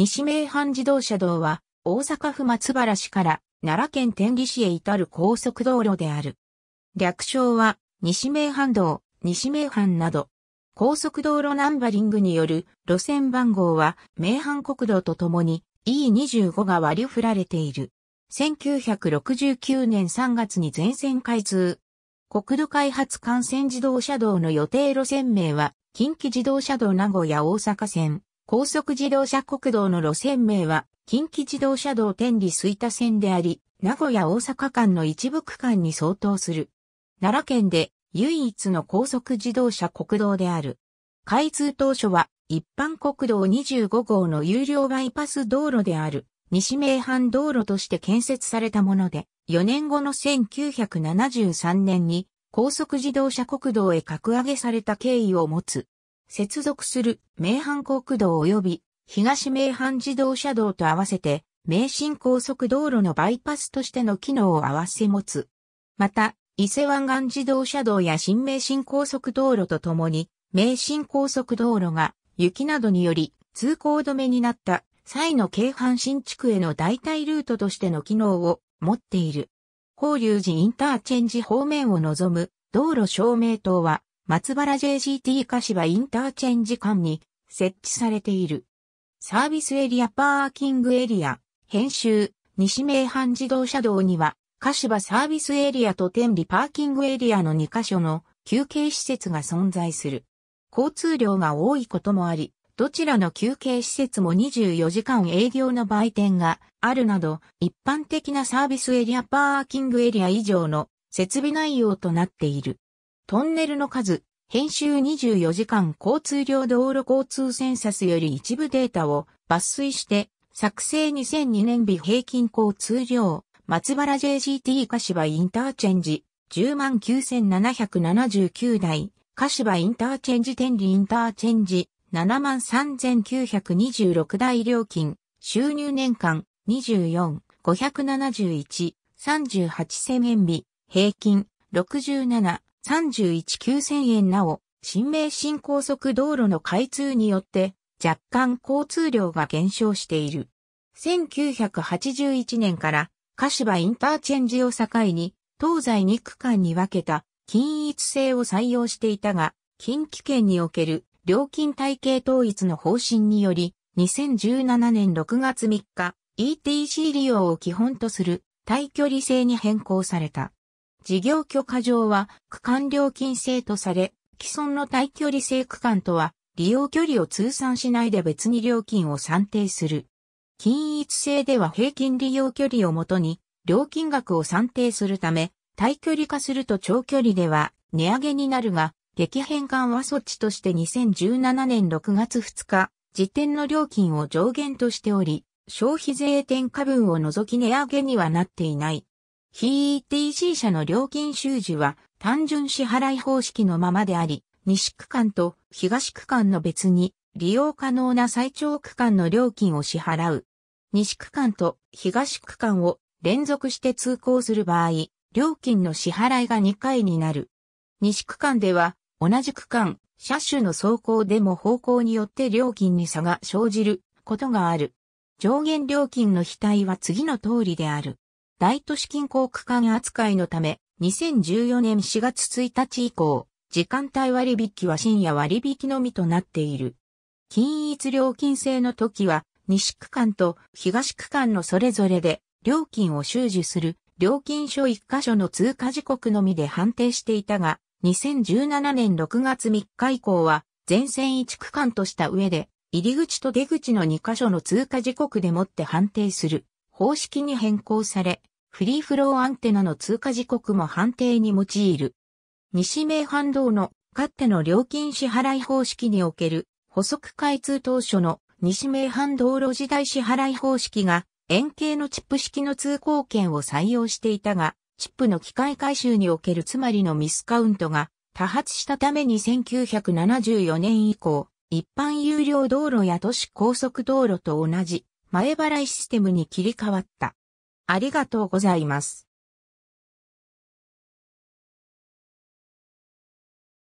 西名阪自動車道は、大阪府松原市から奈良県天理市へ至る高速道路である。略称は、西名阪道、西名阪など。高速道路ナンバリングによる路線番号は、名阪国道とともに E25 が割り振られている。1969年3月に全線開通。国土開発幹線自動車道の予定路線名は、近畿自動車道名古屋大阪線、高速自動車国道の路線名は、近畿自動車道天理水田線であり、名古屋大阪間の一部区間に相当する。奈良県で唯一の高速自動車国道である。開通当初は、一般国道25号の有料バイパス道路である、西名阪道路として建設されたもので、4年後の1973年に高速自動車国道へ格上げされた経緯を持つ。接続する名阪国道及び東名阪自動車道と合わせて、名神高速道路のバイパスとしての機能を合わせ持つ。また、伊勢湾岸自動車道や新名神高速道路とともに、名神高速道路が雪などにより通行止めになった際の京阪新地区への代替ルートとしての機能を持っている。法隆寺インターチェンジ方面を望む道路照明灯は松原 j g t 柏インターチェンジ間に設置されている。サービスエリアパーキングエリア、編集、西名阪自動車道には、柏サービスエリアと天理パーキングエリアの2カ所の休憩施設が存在する。交通量が多いこともあり、どちらの休憩施設も24時間営業の売店があるなど、一般的なサービスエリアパーキングエリア以上の設備内容となっている。トンネルの数、編集24時間交通量道路交通センサスより一部データを抜粋して、作成2002年日平均交通量、松原 JGT 柏インターチェンジ、109,779台、柏インターチェンジ天理インターチェンジ、73,926台料金、収入年間、24、571、38千円日、平均、67、319000円なお、新名神高速道路の開通によって若干交通量が減少している。1981年から柏インターチェンジを境に東西2区間に分けた均一性を採用していたが、近畿圏における料金体系統一の方針により、2017年6月3日、ETC 利用を基本とする対距離制に変更された。事業許可上は区間料金制とされ、既存の対距離制区間とは、利用距離を通算しないで別に料金を算定する。均一制では平均利用距離をもとに、料金額を算定するため、対距離化すると長距離では値上げになるが、激変緩和措置として2017年6月2日、時点の料金を上限としており、消費税転嫁分を除き値上げにはなっていない。HETC 社の料金収受は単純支払い方式のままであり、西区間と東区間の別に利用可能な最長区間の料金を支払う。西区間と東区間を連続して通行する場合、料金の支払いが2回になる。西区間では同じ区間、車種の走行でも方向によって料金に差が生じることがある。上限料金の非対は次の通りである。大都市近郊区間扱いのため、2014年4月1日以降、時間帯割引は深夜割引のみとなっている。均一料金制の時は、西区間と東区間のそれぞれで料金を収受する料金所1箇所の通過時刻のみで判定していたが、2017年6月3日以降は全線1区間とした上で、入り口と出口の2箇所の通過時刻でもって判定する方式に変更され、フリーフローアンテナの通過時刻も判定に用いる。西名阪道のかっての料金支払い方式における補足開通当初の西名阪道路時代支払い方式が円形のチップ式の通行券を採用していたが、チップの機械回収におけるつまりのミスカウントが多発したために1974年以降、一般有料道路や都市高速道路と同じ前払いシステムに切り替わった。ありがとうございます。